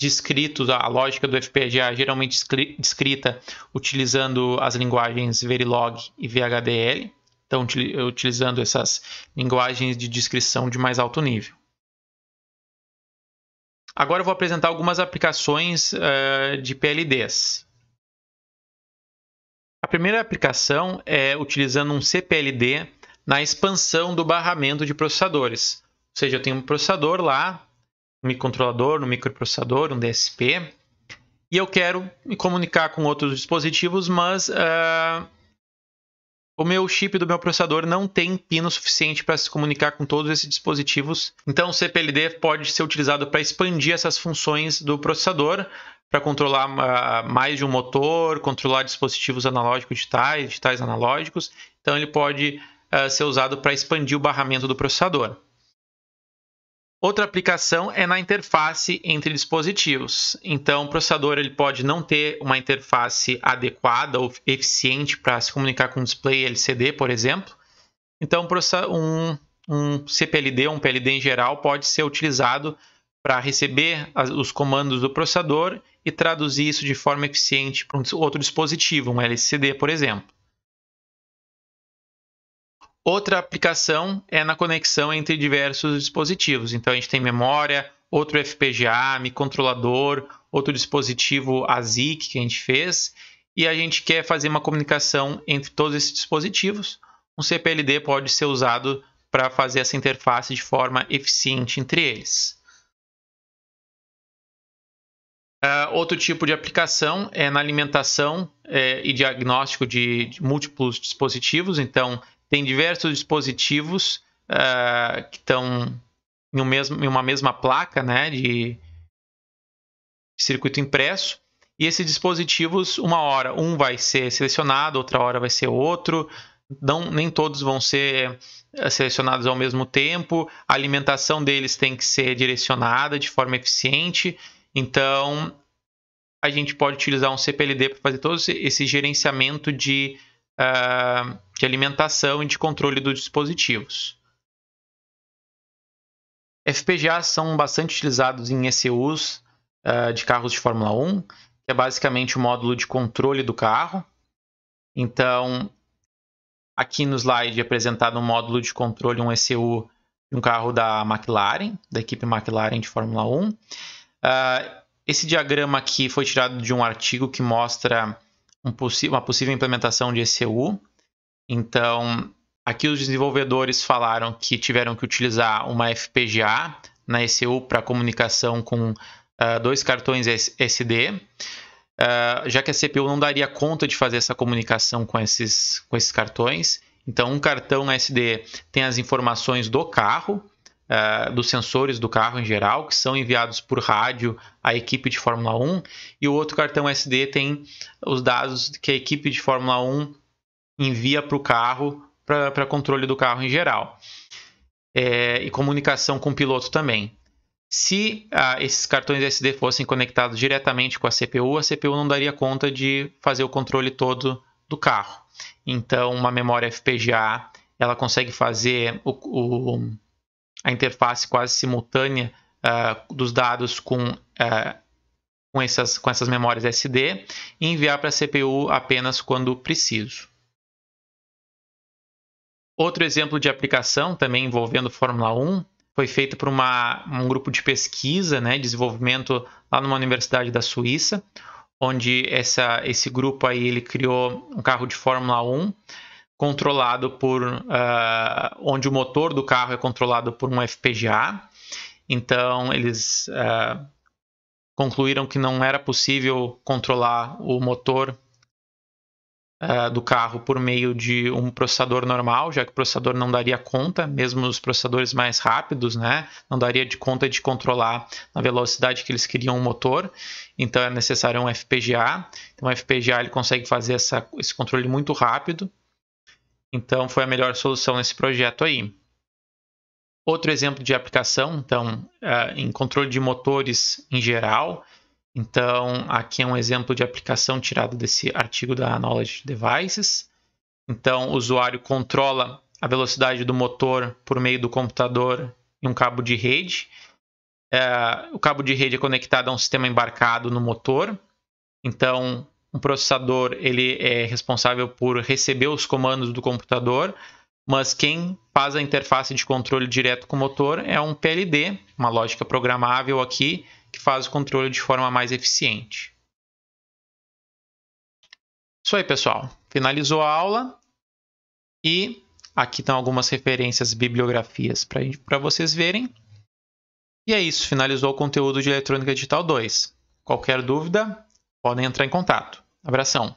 descritos, a lógica do FPGA é geralmente descrita utilizando as linguagens Verilog e VHDL, então utilizando essas linguagens de descrição de mais alto nível. Agora eu vou apresentar algumas aplicações é, de PLDs. A primeira aplicação é utilizando um CPLD na expansão do barramento de processadores. Ou seja, eu tenho um processador lá, um microcontrolador, um microprocessador, um DSP, e eu quero me comunicar com outros dispositivos, mas uh, o meu chip do meu processador não tem pino suficiente para se comunicar com todos esses dispositivos. Então, o CPLD pode ser utilizado para expandir essas funções do processador, para controlar uh, mais de um motor, controlar dispositivos analógicos digitais, digitais analógicos. Então, ele pode eh, ser usado para expandir o barramento do processador. Outra aplicação é na interface entre dispositivos. Então, o processador ele pode não ter uma interface adequada ou eficiente para se comunicar com um display LCD, por exemplo. Então, um, um CPLD, um PLD em geral, pode ser utilizado para receber os comandos do processador e traduzir isso de forma eficiente para um outro dispositivo, um LCD, por exemplo. Outra aplicação é na conexão entre diversos dispositivos. Então a gente tem memória, outro FPGA, microcontrolador, outro dispositivo ASIC que a gente fez, e a gente quer fazer uma comunicação entre todos esses dispositivos. Um CPLD pode ser usado para fazer essa interface de forma eficiente entre eles. Uh, outro tipo de aplicação é na alimentação é, e diagnóstico de, de múltiplos dispositivos. Então, tem diversos dispositivos uh, que estão em, um em uma mesma placa né, de circuito impresso. E esses dispositivos, uma hora um vai ser selecionado, outra hora vai ser outro. Não, nem todos vão ser eh, selecionados ao mesmo tempo, a alimentação deles tem que ser direcionada de forma eficiente, então a gente pode utilizar um CPLD para fazer todo esse gerenciamento de uh, de alimentação e de controle dos dispositivos. FPGAs são bastante utilizados em ECUs uh, ah, de carros de Fórmula 1, que é basicamente o módulo de controle do carro. Então, aqui no slide é apresentado um módulo de controle, um ECU, de um carro da McLaren, da equipe McLaren de Fórmula 1. Uh, ah, esse diagrama aqui foi tirado de um artigo que mostra um uma possível implementação de ECU. Então, aqui os desenvolvedores falaram que tiveram que utilizar uma FPGA na ECU para comunicação com uh, dois cartões SD, uh, ah, já que a CPU não daria conta de fazer essa comunicação com esses, com esses cartões. Então, um cartão SD tem as informações do carro uh, dos sensores do carro em geral, que são enviados por rádio à equipe de Fórmula 1, e o outro cartão SD tem os dados que a equipe de Fórmula 1 envia para o carro, para controle do carro em geral, é, e comunicação com o piloto também. Se ah, esses cartões SD fossem conectados diretamente com a CPU, a CPU não daria conta de fazer o controle todo do carro. Então, uma memória FPGA ela consegue fazer o, o, a interface quase simultânea uh, dos dados com, uh, com, essas, com essas memórias SD e enviar para a CPU apenas quando preciso. Outro exemplo de aplicação, também envolvendo Fórmula 1, foi feito por uma, um grupo de pesquisa, né, desenvolvimento lá numa universidade da Suíça, onde essa, esse grupo aí ele criou um carro de Fórmula 1 controlado por uh, onde o motor do carro é controlado por um FPGA. Então eles uh, concluíram que não era possível controlar o motor uh, do carro por meio de um processador normal, já que o processador não daria conta, mesmo os processadores mais rápidos, né, não daria de conta de controlar na velocidade que eles queriam o motor. Então é necessário um FPGA. Então o FPGA ele consegue fazer essa, esse controle muito rápido. Então foi a melhor solução nesse projeto aí. Outro exemplo de aplicação, então, é em controle de motores em geral. Então, aqui é um exemplo de aplicação tirado desse artigo da Knowledge Devices. Então, o usuário controla a velocidade do motor por meio do computador e um cabo de rede. É, o cabo de rede é conectado a um sistema embarcado no motor. Então, um processador ele é responsável por receber os comandos do computador, mas quem faz a interface de controle direto com o motor é um PLD, uma lógica programável aqui, que faz o controle de forma mais eficiente. Isso aí, pessoal. Finalizou a aula e aqui estão algumas referências, bibliografias para vocês verem. E é isso, finalizou o conteúdo de Eletrônica Digital 2. Qualquer dúvida, podem entrar em contato. Abração!